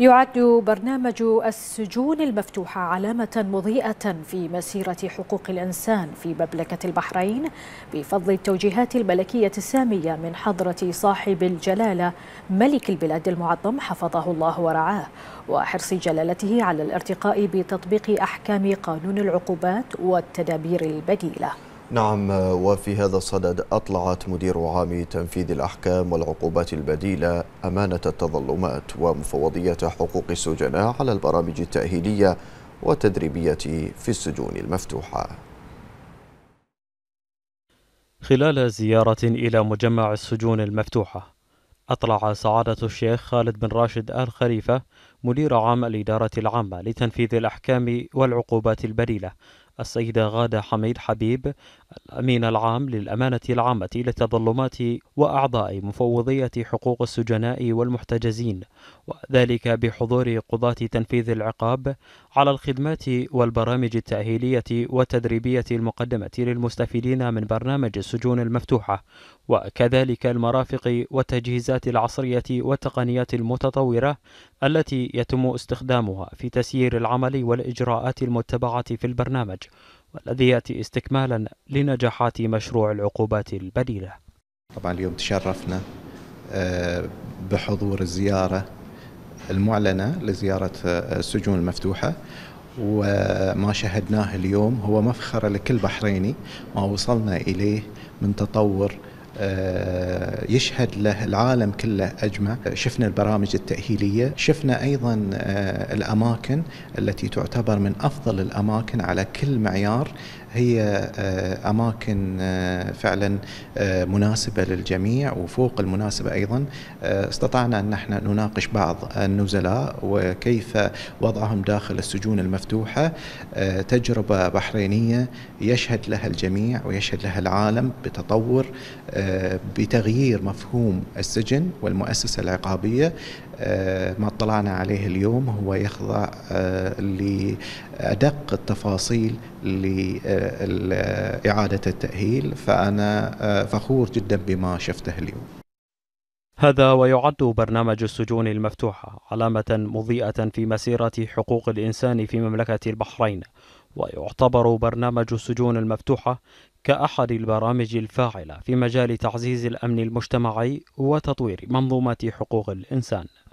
يعد برنامج السجون المفتوحة علامة مضيئة في مسيرة حقوق الإنسان في مملكة البحرين بفضل التوجيهات الملكية السامية من حضرة صاحب الجلالة ملك البلاد المعظم حفظه الله ورعاه وحرص جلالته على الارتقاء بتطبيق أحكام قانون العقوبات والتدابير البديلة نعم وفي هذا الصدد أطلعت مدير عام تنفيذ الأحكام والعقوبات البديلة أمانة التظلمات ومفوضية حقوق السجناء على البرامج التأهيلية والتدريبية في السجون المفتوحة خلال زيارة إلى مجمع السجون المفتوحة أطلع سعادة الشيخ خالد بن راشد آل خليفة مدير عام الإدارة العامة لتنفيذ الأحكام والعقوبات البديلة السيدة غادة حميد حبيب الأمين العام للأمانة العامة للتظلمات وأعضاء مفوضية حقوق السجناء والمحتجزين وذلك بحضور قضاة تنفيذ العقاب على الخدمات والبرامج التأهيلية والتدريبية المقدمة للمستفيدين من برنامج السجون المفتوحة وكذلك المرافق والتجهيزات العصرية والتقنيات المتطورة التي يتم استخدامها في تسيير العمل والإجراءات المتبعة في البرنامج والذي يأتي استكمالا لنجاحات مشروع العقوبات البديلة طبعا اليوم تشرفنا آه، بحضور الزيارة المعلنة لزيارة آه، السجون المفتوحة وما شهدناه اليوم هو مفخرة لكل بحريني ما وصلنا إليه من تطور آه، يشهد له العالم كله أجمع شفنا البرامج التأهيلية شفنا أيضا آه، الأماكن التي تعتبر من أفضل الأماكن على كل معيار هي آه، أماكن فعلا مناسبة للجميع وفوق المناسبة أيضا استطعنا أن نحن نناقش بعض النزلاء وكيف وضعهم داخل السجون المفتوحة تجربة بحرينية يشهد لها الجميع ويشهد لها العالم بتطور بتغيير مفهوم السجن والمؤسسة العقابية آه، ما اطلعنا عليه اليوم هو يخضع آه، لأدق التفاصيل لإعادة التأهيل فأنا آه، فخور جدا بما شفته اليوم هذا ويعد برنامج السجون المفتوحة علامة مضيئة في مسيرة حقوق الإنسان في مملكة البحرين ويعتبر برنامج السجون المفتوحة كأحد البرامج الفاعلة في مجال تعزيز الأمن المجتمعي وتطوير منظومة حقوق الإنسان